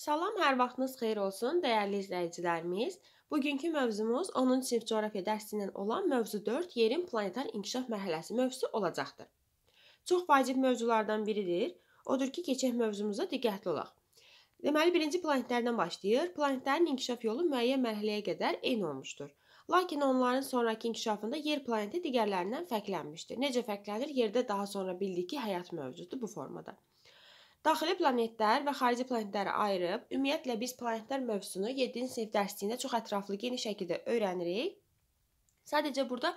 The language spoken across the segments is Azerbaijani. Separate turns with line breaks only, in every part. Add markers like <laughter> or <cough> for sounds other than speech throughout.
Salam, hər vaxtınız xeyir olsun, dəyərli izləyicilərimiz. Bugünkü mövzumuz 10-cu sinif coğrafiya dərsindən olan mövzu 4, yerin planetar inkişaf mərhələsi mövzusu olacaqdır. Çox vacib mövzulardan biridir. Odur ki, keçək mövzumuza diqqətli olaq. Deməli, birinci planetlərdən başlayır. Planetlərin inkişaf yolu müəyyən mərhələyə qədər eyni olmuşdur. Lakin onların sonrakı inkişafında yer planeti digərlərindən fərqlənmişdir. Necə fərqlənir? Yerdə daha sonra bildik ki, həyat mövcuddur bu formada. Daxili planetlər və xarici planetləri ayırıb, ümumiyyətlə biz planetlər mövzusunu 7-ci sinif dərsliyində çox ətraflı, geniş şəkildə öyrənirik. Sadəcə burada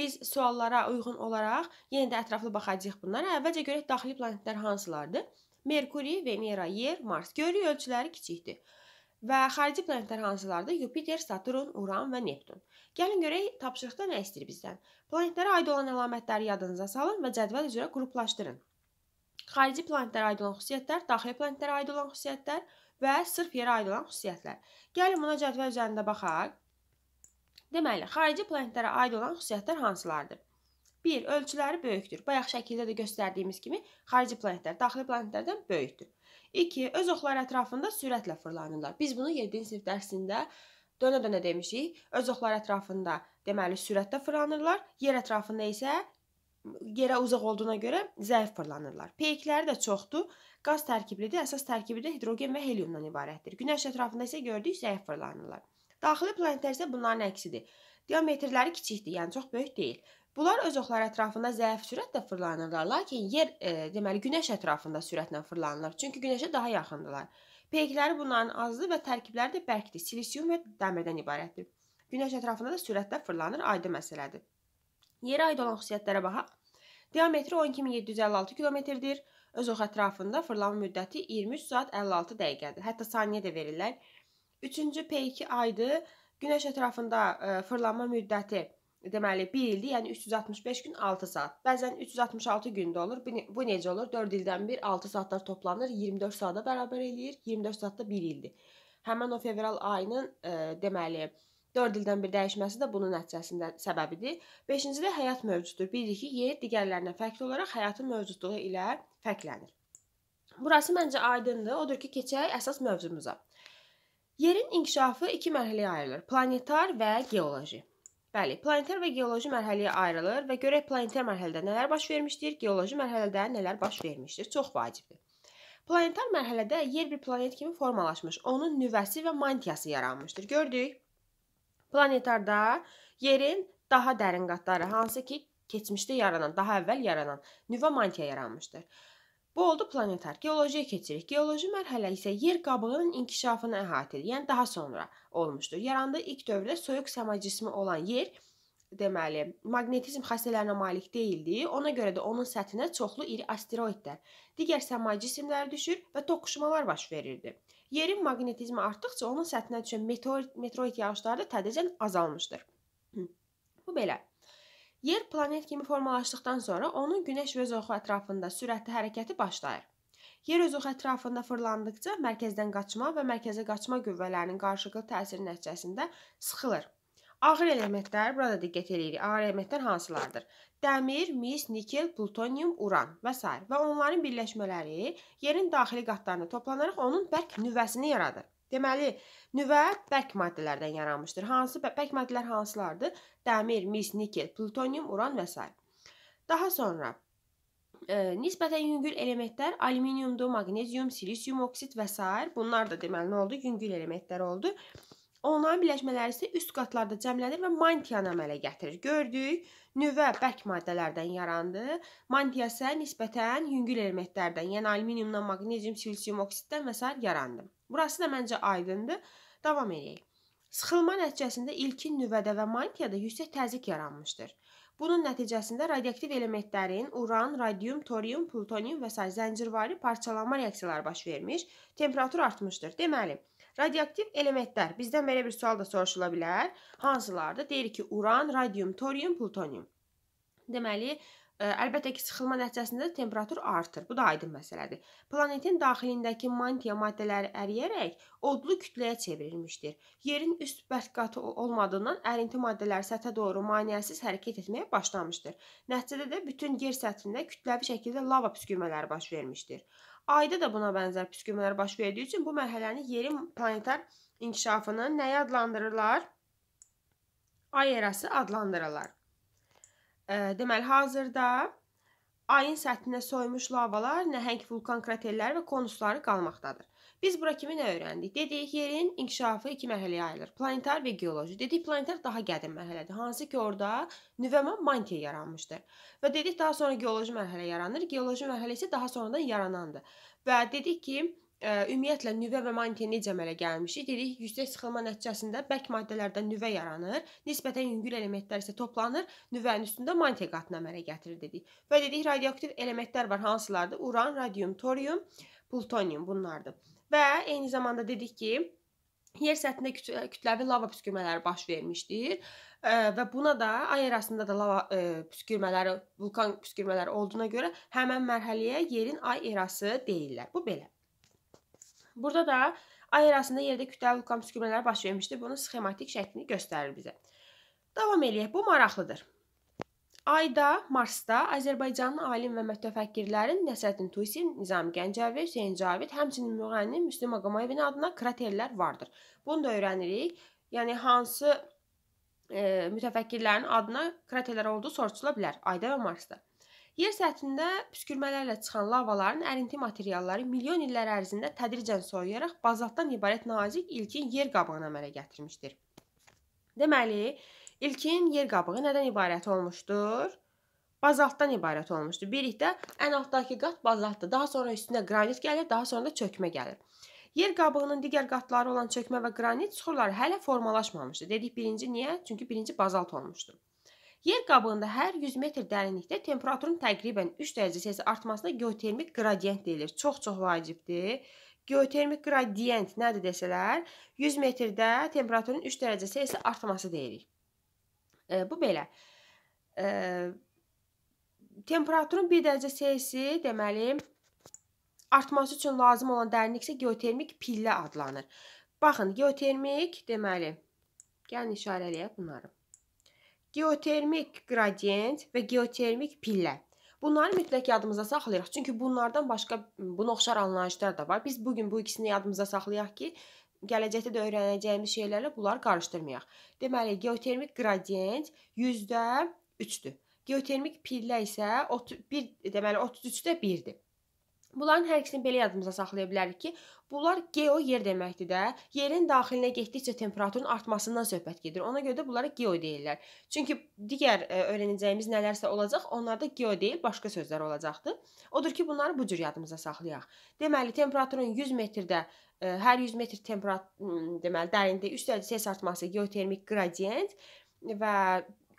biz suallara uyğun olaraq yenə də ətraflı baxacağıq bunlara. Əvvəlcə görək daxili planetlər hansılardır? Merkuri, Venera, Yer, Mars. Görürük ölçüləri kiçikdir. Və xarici planetlər hansılardır? Yupiter, Saturn, Uran və Neptun. Gəlin görək tapşırıqda nə istəyir bizdən. Planetlərə aid olan əlamətləri yadınıza salın və cədvəl üzrə qruplaşdırın. Xarici planetlərə aid olan xüsusiyyətlər, daxili planetlərə aid olan xüsusiyyətlər və sırf yerə aid olan xüsusiyyətlər. Gəlin buna cədvəl üzərində baxaq. Deməli, xarici planetlərə aid olan xüsusiyyətlər hansılardır? 1. Ölçüləri böyükdür. Bayaq şəkildə də göstərdiyimiz kimi, xarici planetlər daxili planetlərdən böyükdür. 2. Öz oxları ətrafında sürətlə fırlanırlar. Biz bunu 7-ci sinif dərsində dönə-dönə demişik. Öz oxları ətrafında, deməli, sürətlə fırlanırlar. Yer ətrafında isə yerə uzaq olduğuna görə zəif fırlanırlar. Peykləri də çoxdur. Qaz tərkiblidir. Əsas tərkibi də hidrogen və heliumdan ibarətdir. Günəş ətrafında isə gördük zəif fırlanırlar. Daxili planetlər isə bunların əksidir. Diametrləri kiçikdir, yəni çox böyük deyil. Bunlar öz oxları ətrafında zəif sürətlə fırlanırlar, lakin yer, e, deməli günəş ətrafında sürətlə fırlanırlar. Çünki günəşə daha yaxındırlar. Peykləri bunların azdır və tərkibləri də bərkdir. Silisium və dəmirdən ibarətdir. Günəş ətrafında da sürətlə fırlanır, aydın məsələdir. Yerə aid olan xüsusiyyətlərə baxaq. Diametri 12756 kilometrdir. Öz ox ətrafında fırlanma müddəti 23 saat 56 dəqiqədir. Hətta saniyə də verirlər. Üçüncü P2A-dır. Günəş ətrafında e, fırlanma müddəti deməli 1 ildir, yəni 365 gün 6 saat. Bəzən 366 gündə olur. Bu necə olur? 4 ildən bir 6 saatlar toplanır, 24 saata bərabər eləyir. 24 saatda 1 ildir. Həmin o fevral ayının e, deməli 4 ildən bir dəyişməsi də bunun nəticəsində səbəbidir. 5-ci də həyat mövcuddur. Bilirik ki, yer digərlərindən fərqli olaraq həyatın mövcudluğu ilə fərqlənir. Burası məncə aydındır. Odur ki, keçək əsas mövzumuza. Yerin inkişafı 2 mərhələyə ayrılır: planetar və geoloji. Bəli, planetar və geoloji mərhələyə ayrılır və görək planetar mərhələdə nələr baş vermişdir, geoloji mərhələdə nələr baş vermişdir. Çox vacibdir. Planetar mərhələdə yer bir planet kimi formalaşmış, onun nüvəsi və mantiyası yaranmışdır. Gördük? Planetarda yerin daha dərin qatları, hansı ki, keçmişdə yaranan, daha əvvəl yaranan nüvə mantiya yaranmışdır. Bu oldu planetar. Geolojiya keçirik. Geoloji mərhələ isə yer qabığının inkişafını əhatə edir. Yəni daha sonra olmuşdur. Yarandığı ilk dövrdə soyuq səma cismi olan yer deməli, maqnetizm xassələrinə malik deyildi. Ona görə də onun səthinə çoxlu iri asteroidlər, digər səmai cisimləri düşür və toqquşmalar baş verirdi. Yerin maqnetizmi artdıqca onun səthinə düşən meteorit meteorit yağışları da tədricən azalmışdır. <clears throat> Bu belə. Yer planet kimi formalaşdıqdan sonra onun Günəş və öz oxu ətrafında sürətli hərəkəti başlayır. Yer öz oxu ətrafında fırlandıqca mərkəzdən qaçma və mərkəzə qaçma qüvvələrinin qarşılıqlı təsiri nəticəsində sıxılır. Ağır elementlər burada diqqət eləyirik. Ağır elementlər hansılardır? Dəmir, mis, nikel, plutonium, uran və s. və onların birləşmələri yerin daxili qatlarına toplanaraq onun bərk nüvəsini yaradır. Deməli, nüvə bərk maddələrdən yaranmışdır. Hansı bərk maddələr hansılardır? Dəmir, mis, nikel, plutonium, uran və s. Daha sonra e, nisbətən yüngül elementlər alüminiumdur, maqnezium, silisium oksid və s. Bunlar da deməli nə oldu? Yüngül elementlər oldu. Onların birləşmələri isə üst qatlarda cəmlənir və mantiyanı əmələ gətirir. Gördük, nüvə bərk maddələrdən yarandı. Mantiya isə nisbətən yüngül elementlərdən, yəni alüminiumdan, maqnezium, silisium oksiddən və s. yarandı. Burası da məncə aydındır. Davam edək. Sıxılma nəticəsində ilkin nüvədə və mantiyada yüksək təzyiq yaranmışdır. Bunun nəticəsində radioaktiv elementlərin uran, radium, torium, plutonium və sair zəncirvari parçalanma reaksiyaları baş vermiş, temperatur artmışdır. Deməli, Radioaktiv elementlər. Bizdən belə bir sual da soruşula bilər. Hansılardır? Deyir ki, uran, radium, torium, plutonium. Deməli, Ə, e, əlbəttə ki, sıxılma nəticəsində temperatur artır. Bu da aydın məsələdir. Planetin daxilindəki mantiya maddələri əriyərək odlu kütləyə çevrilmişdir. Yerin üst bərk qatı olmadığından ərinti maddələri səthə doğru maneəsiz hərəkət etməyə başlamışdır. Nəticədə də bütün yer səthində kütləvi şəkildə lava püskürmələri baş vermişdir. Ayda da buna bənzər püskürmələr baş verdiyi üçün bu mərhələni yerin planetar inkişafını nəyə adlandırırlar? Ay erası adlandırırlar. Deməli, hazırda ayın səthinə soymuş lavalar, nəhəng vulkan kraterləri və konusları qalmaqdadır. Biz bura kimi nə öyrəndik? Dedik, yerin inkişafı iki mərhələyə ayrılır. Planetar və geoloji. Dedik, planetar daha qədim mərhələdir. Hansı ki, orada nüvəman mantiya yaranmışdır. Və dedik, daha sonra geoloji mərhələ yaranır. Geoloji mərhələ isə daha sonradan yaranandır. Və dedik ki, ə, ümumiyyətlə nüvə və mankiyə necə əmələ gəlmişik? Dedik, yüksək sıxılma nəticəsində bərk maddələrdən nüvə yaranır, nisbətən yüngül elementlər isə toplanır, nüvənin üstündə mantiya qatını əmələ gətirir dedik. Və dedik, radioaktiv elementlər var, hansılardır? Uran, radium, torium, plutonium bunlardır. Və eyni zamanda dedik ki, yer səthində kütləvi lava püskürmələri baş vermişdir və buna da ay arasında da lava püskürmələri, vulkan püskürmələri olduğuna görə həmin mərhələyə yerin ay erası deyirlər. Bu belə. Burada da ay arasında yerdə kütləvi Lukamps kütlələri baş vermişdir. Bunun sxematik şəklini göstərir bizə. Davam eləyək. Bu maraqlıdır. Ayda, Marsda Azərbaycanlı alim və mütəfəkkirlərin Nəsrəddin Tusi, Nizami Gəncəvi, Hüseyn Cavid, həmçinin müğənni Müslüm Ağamayevin adına kraterlər vardır. Bunu da öyrənirik. Yəni hansı e, mütəfəkkirlərin adına kraterlər olduğu soruşula bilər Ayda və Marsda. Yer səthində püskürmələrlə çıxan lavaların ərinti materialları milyon illər ərzində tədricən soyuyaraq bazaltdan ibarət nazik ilkin yer qabığını əmələ gətirmişdir. Deməli, ilkin yer qabığı nədən ibarət olmuşdur? Bazaltdan ibarət olmuşdur. Birlikdə ən altdakı qat bazaltdır. Daha sonra üstünə qranit gəlir, daha sonra da çökmə gəlir. Yer qabığının digər qatları olan çökmə və qranit süxurları hələ formalaşmamışdı. Dedik birinci niyə? Çünki birinci bazalt olmuşdu. Yer qabığında hər 100 metr dərinlikdə temperaturun təqribən 3 dərəcə Selsi artmasına geotermik qradiyent deyilir. Çox-çox vacibdir. Geotermik qradiyent nədir desələr, 100 metrdə temperaturun 3 dərəcə Selsi artması deyirik. E, bu belə. E, temperaturun 1 dərəcə Selsi deməli artması üçün lazım olan dərinlik isə geotermik pillə adlanır. Baxın, geotermik deməli gəlin işarələyək bunları geotermik qradiyent və geotermik pillə. Bunları mütləq yadımızda saxlayırıq. Çünki bunlardan başqa buna oxşar anlayışlar da var. Biz bu gün bu ikisini yadımızda saxlayaq ki, gələcəkdə də öyrənəcəyimiz şeylərlə bunları qarışdırmayaq. Deməli, geotermik qradiyent 3-dür. Geotermik pillə isə 1 deməli 33-də 1-dir. Bunların hər ikisini belə yadımıza saxlaya bilərik ki, bunlar geo yer deməkdir də. Yerin daxilinə getdikcə temperaturun artmasından söhbət gedir. Ona görə də bunlara geo deyirlər. Çünki digər ə, e, öyrənəcəyimiz nələrsə olacaq, onlarda geo deyil, başqa sözlər olacaqdı. Odur ki, bunları bu cür yadımıza saxlayaq. Deməli, temperaturun 100 metrdə ə, e, hər 100 metr temperatur hmm, deməli dərinlikdə 3 dərəcə Selsi artması geotermik qradient və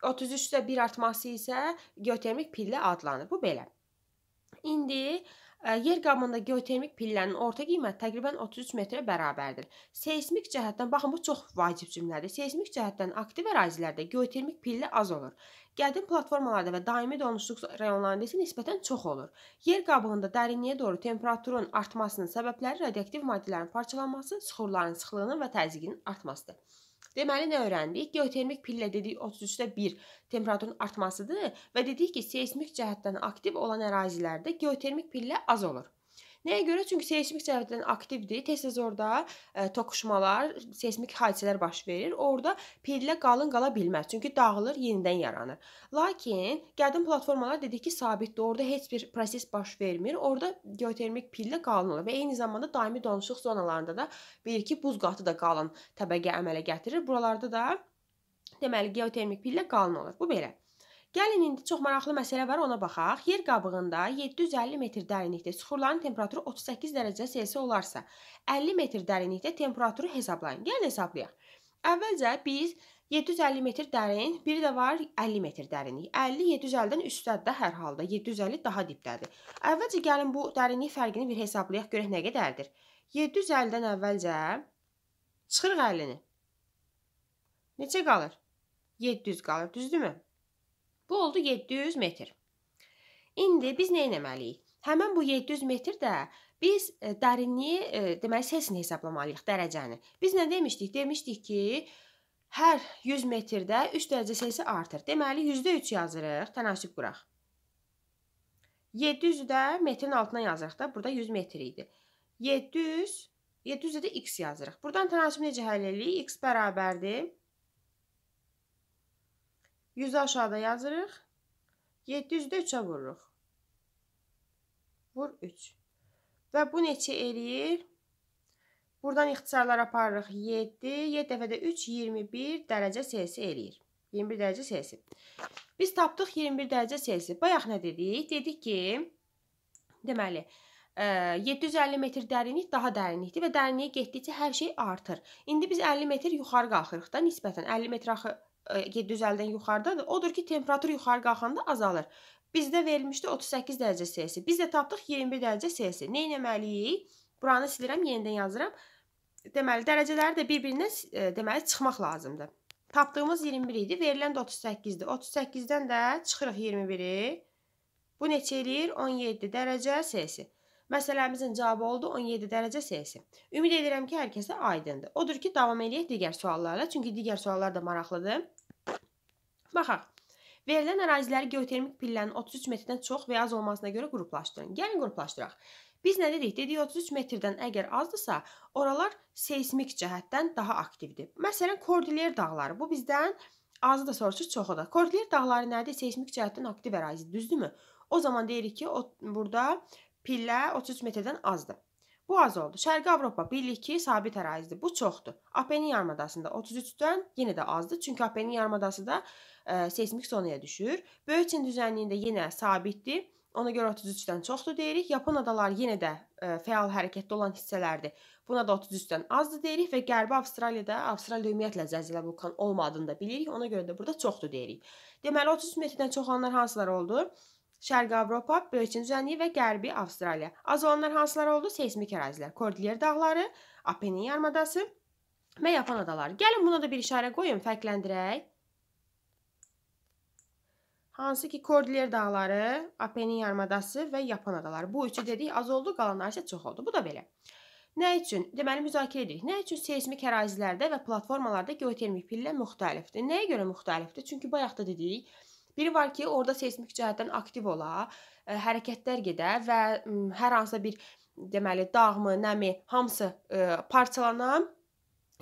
33-də 1 artması isə geotermik pillə adlanır. Bu belə. İndi Yer qabında geotermik pillənin orta qiyməti təqribən 33 metrə bərabərdir. Seysmik cəhətdən baxın bu çox vacib cümlədir. Seysmik cəhətdən aktiv ərazilərdə geotermik pillə az olur. Qədim platformalarda və daimi donuşluq rayonlarında isə nisbətən çox olur. Yer qabığında dərinliyə doğru temperaturun artmasının səbəbləri radioaktiv maddələrin parçalanması, süxurların sıxlığının və təzyiqinin artmasıdır. Deməli nə öyrəndik? Geotermik pillə dedik 33-də 1 temperaturun artmasıdır və dedik ki, seysmik cəhətdən aktiv olan ərazilərdə geotermik pillə az olur. Nəyə görə? Çünki seysmik cəhətdən aktivdir. Tez-tez orada ə, e, toqquşmalar, seysmik hadisələr baş verir. Orda pillə qalın qala bilməz. Çünki dağılır, yenidən yaranır. Lakin qədim platformalar dedik ki, sabitdir. Orda heç bir proses baş vermir. Orda geotermik pillə qalın olur və eyni zamanda daimi donuşluq zonalarında da bilir ki, buz qatı da qalın təbəqə əmələ gətirir. Buralarda da deməli geotermik pillə qalın olur. Bu belə. Gəlin indi çox maraqlı məsələ var, ona baxaq. Yer qabığında 750 metr dərinlikdə süxurların temperaturu 38 dərəcə Selsi olarsa, 50 metr dərinlikdə temperaturu hesablayın. Gəlin hesablayaq. Əvvəlcə biz 750 metr dərin, biri də var 50 metr dərinlik. 50 750-dən üstədir də hər halda, 750 daha dibdədir. Əvvəlcə gəlin bu dərinlik fərqini bir hesablayaq, görək nə qədərdir. 750-dən əvvəlcə çıxırıq 50-ni. Neçə qalır? 700 qalır, düzdürmü? Bu oldu 700 metr. İndi biz nə etməliyik? Həmin bu 700 metr də biz e, dərinliyi, e, deməli sesini hesablamalıyıq, dərəcəni. Biz nə demişdik? Demişdik ki, hər 100 metrdə 3 dərəcə selsi artır. Deməli %3 yazırıq, tənasib quraq. 700-ü də metrin altına yazırıq da, burada 100 metr idi. 700 700-də də x yazırıq. Buradan tənasib necə həll edirik? x bərabərdir 100 aşağıda yazırıq. 700-də 3-ə vururuq. Vur 3. Və bu neçə eləyir? Buradan ixtisarlar aparırıq 7. 7 dəfədə 3, 21 dərəcə Selsi eləyir. 21 dərəcə Selsi. Biz tapdıq 21 dərəcə Selsi. Bayaq nə dedik? Dedik ki, deməli, 750 e, metr dərinlik daha dərinlikdir və dərinliyə getdikcə hər şey artır. İndi biz 50 metr yuxarı qalxırıq da nisbətən. 50 metr axı 750-dən e, yuxarıdadır. Odur ki, temperatur yuxarı qalxanda azalır. Bizdə verilmişdi 38 dərəcə Selsi. Biz də tapdıq 21 dərəcə Selsi. Nə etməliyik? Buranı silirəm, yenidən yazıram. Deməli, dərəcələri də bir-birindən e, deməli çıxmaq lazımdır. Tapdığımız 21 idi, verilən də 38-dir. 38-dən də çıxırıq 21-i. Bu neçə eləyir? 17 dərəcə Selsi. Məsələmizin cavabı oldu 17 dərəcə Selsi. Ümid edirəm ki, hər kəsə aydındır. Odur ki, davam eləyək digər suallarla, çünki digər suallar da maraqlıdır. Baxaq. Verilən əraziləri geotermik pillənin 33 metrdən çox və ya az olmasına görə qruplaşdırın. Gəlin qruplaşdıraq. Biz nə dedik? Dedik 33 metrdən əgər azdırsa, oralar seismik cəhətdən daha aktivdir. Məsələn, Kordilyer dağları. Bu bizdən azı da soruşur, çoxu da. Kordilyer dağları nədir? Seismik cəhətdən aktiv ərazidir, düzdürmü? O zaman deyirik ki, o, burada pillə 33 metrdən azdır. Bu az oldu. Şərqi Avropa bilirik ki, sabit ərazidir. Bu çoxdur. Apennin yarımadasında 33-dən yenə də azdır, çünki Apennin yarımadası da ə, e, seysmik zonaya düşür. Böyük Çin düzənliyində yenə sabitdir. Ona görə 33-dən çoxdur deyirik. Yapon adaları yenə də ə, e, fəal hərəkətdə olan hissələrdir. Buna da 33-dən azdır deyirik və Qərbi Avstraliyada Avstraliya ümumiyyətlə zəlzələ vulkan olmadığını da bilirik. Ona görə də burada çoxdur deyirik. Deməli 33 metrdən çox olanlar hansılar oldu? Şərqi Avropa, Böyükçin düzənliyi və Qərbi Avstraliya. Az olanlar hansılar oldu? Seysmik ərazilər, Kordilyer dağları, Apennin yarımadası və Yapan adaları. Gəlin buna da bir işarə qoyun, fərqləndirək. Hansı ki, Kordilyer dağları, Apennin yarımadası və Yapan adaları. Bu üçü dedik az oldu, qalanlar isə çox oldu. Bu da belə. Nə üçün? Deməli müzakirə edirik. Nə üçün seysmik ərazilərdə və platformalarda geotermik pillə müxtəlifdir? Nəyə görə müxtəlifdir? Çünki bayaq da dedik, Biri var ki, orada seismik cəhətdən aktiv ola, ə, e, hərəkətlər gedə və ə, hər hansısa bir deməli dağmı, nəmi hamısı ə, e, parçalana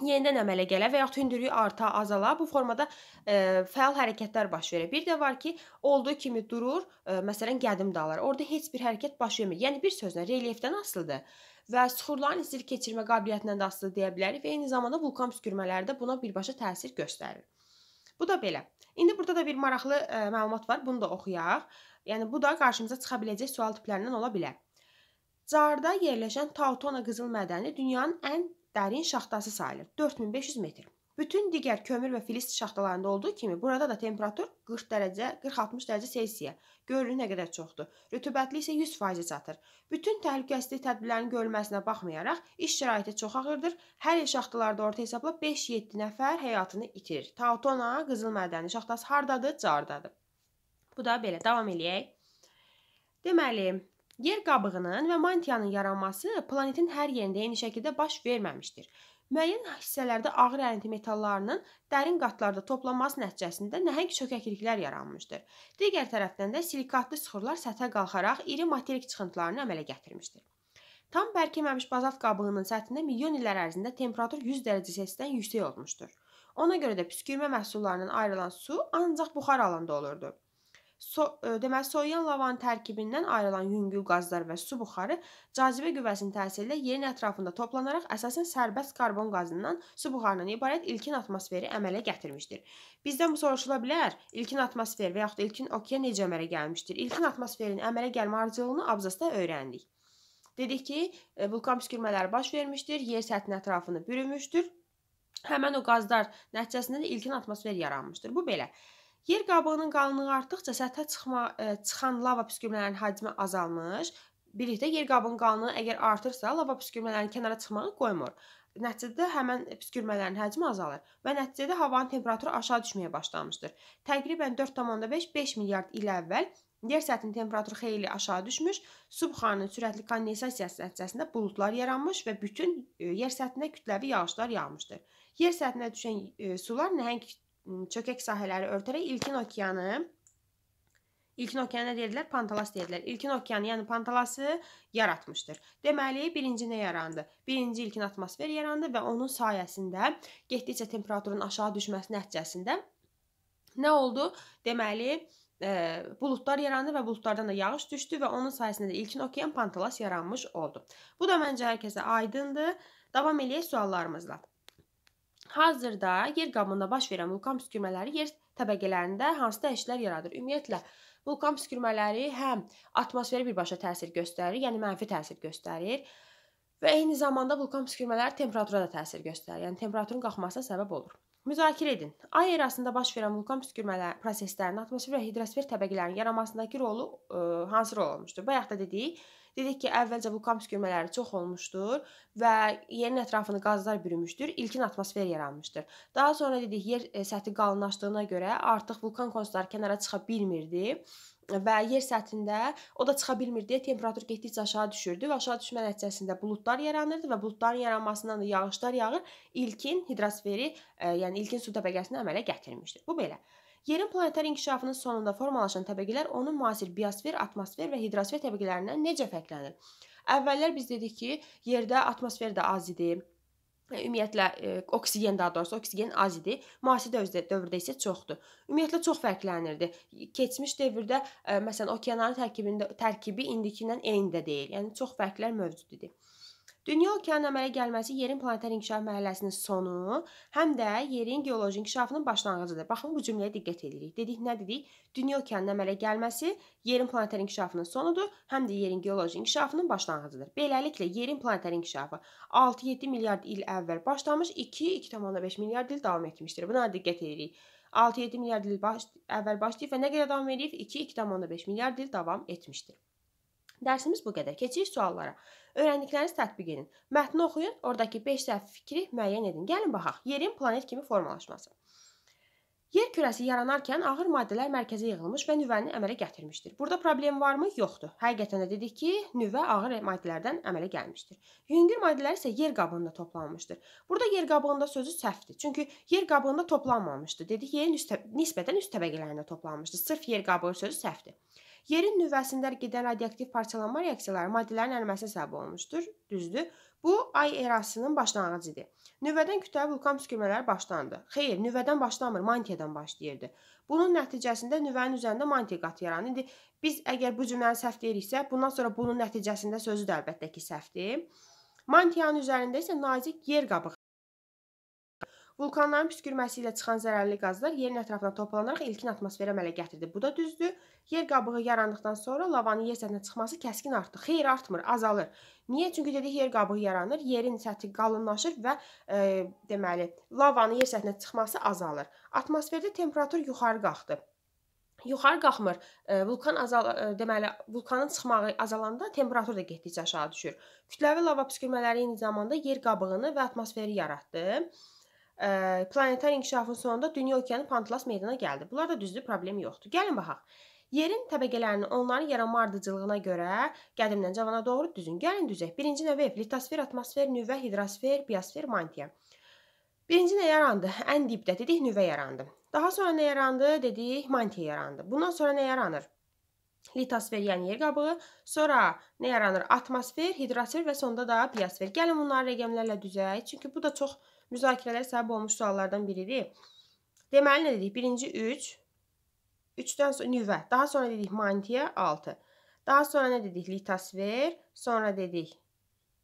yenidən əmələ gələ və ya hündürlüyü arta, azala, bu formada e, fəal hərəkətlər baş verir. Bir də var ki, olduğu kimi durur, e, məsələn, qədim dağlar. Orada heç bir hərəkət baş vermir. Yəni bir sözlə relyefdən asılıdır və süxurların izir keçirmə qabiliyyətindən də asılı deyə bilərik və eyni zamanda vulkan püskürmələri də buna birbaşa təsir göstərir. Bu da belə. İndi burada da bir maraqlı ə, e, məlumat var. Bunu da oxuyaq. Yəni bu da qarşımıza çıxa biləcək sual tiplərindən ola bilər. Carda yerləşən Tautona qızıl mədəni dünyanın ən dərin şaxtası sayılır. 4500 metr. Bütün digər kömür və filiz şaxtalarında olduğu kimi burada da temperatur 40 dərəcə, 40-60 dərəcə Selsiyə, görünür nə qədər çoxdur. Rütubətlik isə 100%-ə çatır. Bütün təhlükəsizlik tədbirlərinin görülməsinə baxmayaraq, iş şəraiti çox ağırdır. Hər il şaxtalarda orta hesabla 5-7 nəfər həyatını itirir. Tautona, qızıl mədəni şaxtası hardadır? Cardadır. Bu da belə davam eləyək. Deməli, Yer qabığının və mantiyanın yaranması planetin hər yerində eyni şəkildə baş verməmişdir. Müəyyən hissələrdə ağır ərinti metallarının dərin qatlarda toplanması nəticəsində nəhəng çökəkliklər yaranmışdır. Digər tərəfdən də silikatlı süxurlar səthə qalxaraq iri materik çıxıntılarını əmələ gətirmişdir. Tam bərkiməmiş bazalt qabığının səthində milyon illər ərzində temperatur 100 dərəcə Selsidən yüksək olmuşdur. Ona görə də püskürmə məhsullarından ayrılan su ancaq buxar alanda olurdu. So, ə, e, deməli soyuyan lavan tərkibindən ayrılan yüngül qazlar və su buxarı cazibə qüvvəsinin təsiri ilə yerin ətrafında toplanaraq əsasən sərbəst karbon qazından su buxarından ibarət ilkin atmosferi əmələ gətirmişdir. Bizdən bu soruşula bilər, ilkin atmosfer və yaxud da ilkin okean necə əmələ gəlmişdir? İlkin atmosferin əmələ gəlmə ardıcıllığını abzasda öyrəndik. Dedik ki, e, vulkan püskürmələri baş vermişdir, yer səthinin ətrafını bürümüşdür. Həmin o qazlar nəticəsində də ilkin atmosfer yaranmışdır. Bu belə. Yer qabığının qalınlığı artdıqca səthə çıxma ə, e, çıxan lava püskürmələrinin həcmi azalmış. Birlikdə yer qabığının qalınlığı əgər artırsa, lava püskürmələrinin kənara çıxmağı qoymur. Nəticədə həmin püskürmələrin həcmi azalır və nəticədə havanın temperaturu aşağı düşməyə başlamışdır. Təqribən 4.5-5 milyard il əvvəl Yer səthinin temperaturu xeyli aşağı düşmüş, su buxarının sürətli kondensasiyası nəticəsində buludlar yaranmış və bütün e, yer səthinə kütləvi yağışlar yağmışdır. Yer səthinə düşən e, sular nəhəng çökək sahələri örtərək ilkin okeanı İlkin okeana deyirlər, pantalas deyirlər. İlkin okean, yəni pantalası yaratmışdır. Deməli, birinci nə yarandı? Birinci ilkin atmosfer yarandı və onun sayəsində getdikcə temperaturun aşağı düşməsi nəticəsində nə oldu? Deməli, e, buludlar yarandı və buludlardan da yağış düşdü və onun sayəsində də ilkin okean pantalas yaranmış oldu. Bu da məncə hər kəsə aydındır. Davam eləyək suallarımızla. Hazırda yer qamında baş verən vulkan püskürmələri yer təbəqələrində hansı dəyişikliklər yaradır? Ümumiyyətlə vulkan püskürmələri həm atmosferə birbaşa təsir göstərir, yəni mənfi təsir göstərir və eyni zamanda vulkan püskürmələri temperatura da təsir göstərir. Yəni temperaturun qalxmasına səbəb olur. Müzakirə edin. Ay erasında baş verən vulkan püskürmələri proseslərinin atmosfer və hidrosfer təbəqələrinin yaranmasındakı rolu ə, hansı rol olmuşdur? Bayaq da dedik, Dedik ki, əvvəlcə vulkan püskürmələri çox olmuşdur və yerin ətrafını qazlar bürümüşdür, ilkin atmosfer yaranmışdır. Daha sonra dedik, yer e, səthi qalınlaşdığına görə artıq vulkan konusları kənara çıxa bilmirdi və yer səthində o da çıxa bilmirdi deyə temperatur getdikcə aşağı düşürdü və aşağı düşmə nəticəsində buludlar yaranırdı və buludların yaranmasından da yağışlar yağır, ilkin hidrosferi, e, yəni ilkin su təbəqəsini əmələ gətirmişdir. Bu belə. Yerin planetər inkişafının sonunda formalaşan təbəqələr onun müasir biosfer, atmosfer və hidrosfer təbəqələrindən necə fərqlənir? Əvvəllər biz dedik ki, yerdə atmosfer də az idi. E, ümumiyyətlə e, oksigen daha doğrusu oksigen az idi. Müasir dövrdə, dövrdə isə çoxdur. Ümumiyyətlə çox fərqlənirdi. Keçmiş dövrdə e, məsələn okeanların tərkibində tərkibi indikindən eyni də deyil. Yəni çox fərqlər mövcud idi. Dünya okeanın əmələ gəlməsi yerin planetar inkişaf mərhələsinin sonu, həm də yerin geoloji inkişafının başlanğıcıdır. Baxın bu cümləyə diqqət edirik. Dedik nə dedik? Dünya okeanın əmələ gəlməsi yerin planetar inkişafının sonudur, həm də yerin geoloji inkişafının başlanğıcıdır. Beləliklə yerin planetar inkişafı 6-7 milyard il əvvəl başlamış, 2-2.5 milyard il davam etmişdir. Buna diqqət edirik. 6-7 milyard il baş, əvvəl başlayıb və nə qədər davam edib? 2-2.5 milyard il davam etmişdir. Dərsimiz bu qədər. Keçirik suallara. Öyrəndiklərinizi tətbiq edin. Mətni oxuyun, ordakı 5 səhv fikri müəyyən edin. Gəlin baxaq. Yerin planet kimi formalaşması. Yer kürəsi yaranarkən ağır maddələr mərkəzə yığılmış və nüvəni əmələ gətirmişdir. Burada problem varmı? Yoxdur. Həqiqətən də dedik ki, nüvə ağır maddələrdən əmələ gəlmişdir. Yüngül maddələr isə yer qabığında toplanmışdır. Burada yer qabığında sözü səhvdir. Çünki yer qabığında toplanmamışdı. Dedik, yerin üst nisbətən üst təbəqələrində toplanmışdı. Sırf yer qabığı sözü səhvdir. Yerin nüvəsində gedən radioaktiv parçalanma reaksiyaları maddələrin əriməsinə səbəb olmuşdur. Düzdür? Bu ay erasının başlanğıcıdır. Nüvədən kütləvi vulkan püskürmələri başlandı. Xeyr, nüvədən başlamır, mantiyadan başlayırdı. Bunun nəticəsində nüvənin üzərində mantiya qatı yaranır. İndi biz əgər bu cümləni səhv deyiriksə, bundan sonra bunun nəticəsində sözü də əlbəttə ki, səhvdir. Mantiyanın üzərində isə nazik yer qabığı Vulkanların püskürməsi ilə çıxan zərərli qazlar yerin ətrafına toplanaraq ilkin atmosferə əmələ gətirdi. Bu da düzdür. Yer qabığı yarandıqdan sonra lavanın yer səthinə çıxması kəskin artdı. Xeyr, artmır, azalır. Niyə? Çünki dedik yer qabığı yaranır, yerin səthi qalınlaşır və e, deməli, lavanın yer səthinə çıxması azalır. Atmosferdə temperatur yuxarı qalxdı yuxarı qalxmır. E, vulkan azal e, deməli vulkanın çıxmağı azalanda temperatur da getdikcə aşağı düşür. Kütləvi lava püskürmələri eyni zamanda yer qabığını və atmosferi yaratdı e, planetar inkişafın sonunda dünya okeanı Pantulas meydana gəldi. Bunlar da düzdür, problem yoxdur. Gəlin baxaq. Yerin təbəqələrinin onların yaranma ardıcıllığına görə qədimdən cavana doğru düzün. Gəlin düzək. Birinci növə litosfer, atmosfer, nüvə, hidrosfer, biosfer, mantia. Birinci nə yarandı? Ən dibdə dedik nüvə yarandı. Daha sonra nə yarandı? Dedik mantia yarandı. Bundan sonra nə yaranır? Litosfer, yəni yer qabığı, sonra nə yaranır? Atmosfer, hidrosfer və sonda da biosfer. Gəlin bunları rəqəmlərlə düzək, çünki bu da çox əhəmiyyətlidir müzakirələr səbəb olmuş suallardan biridir. Deməli nə dedik? Birinci 3, 3-dən sonra nüvə, daha sonra dedik mantiya 6. Daha sonra nə dedik? Litosfer, sonra dedik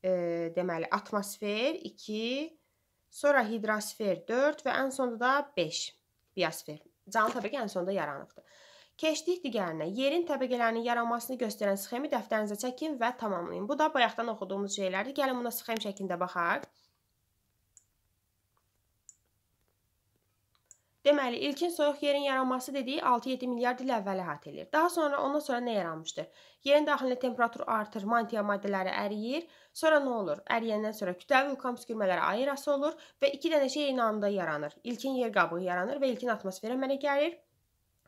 e, deməli atmosfer 2, sonra hidrosfer 4 və ən sonda da 5, biosfer. Canlı təbəqə ən sonda yaranıbdır. Keçdik digərinə. Yerin təbəqələrinin yaranmasını göstərən sxemi dəftərinizə çəkin və tamamlayın. Bu da bayaqdan oxuduğumuz şeylərdir. Gəlin buna sxem şəklində baxaq. Deməli, ilkin soyuq yerin yaranması dediyi 6-7 milyard il əvvəl əhatə eləyir. Daha sonra ondan sonra nə yaranmışdır? Yerin daxilində temperatur artır, mantia maddələri əriyir. Sonra nə olur? Əriyəndən sonra kütləvi vulkan püskürmələri aerası olur və iki dənə şey eyni anda yaranır. İlkin yer qabığı yaranır və ilkin atmosferə mələ gəlir.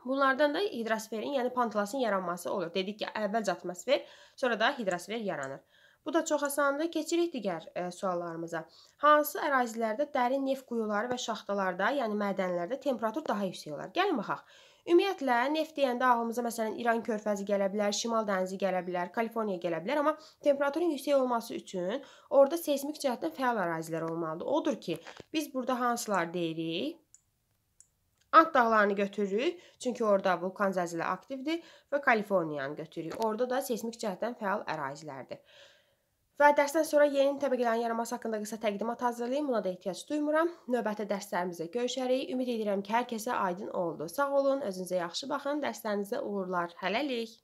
Bunlardan da hidrosferin, yəni pantolasın yaranması olur. Dedik ki, əvvəlcə atmosfer, sonra da hidrosfer yaranır. Bu da çox asandır. Keçirik digər e, suallarımıza. Hansı ərazilərdə dərin neft quyuları və şaxtalarda, yəni mədənlərdə temperatur daha yüksək olar? Gəlin baxaq. Ümumiyyətlə neft deyəndə ağlımıza məsələn İran körfəzi gələ bilər, Şimal dənizi gələ bilər, Kaliforniya gələ bilər, amma temperaturun yüksək olması üçün orada seysmik cəhətdən fəal ərazilər olmalıdır. Odur ki, biz burada hansılar deyirik? Ant dağlarını götürürük, çünki orada vulkan zəlzələ aktivdir və Kaliforniyanı götürürük. Orada da seysmik cəhətdən fəal ərazilərdir. Və dərsdən sonra yeni təbəqələrin yaranması haqqında qısa təqdimat hazırlayım. Buna da ehtiyac duymuram. Növbəti dərslərimizdə görüşərik. Ümid edirəm ki, hər kəsə aydın oldu. Sağ olun, özünüzə yaxşı baxın. Dərslərinizə uğurlar. Hələlik.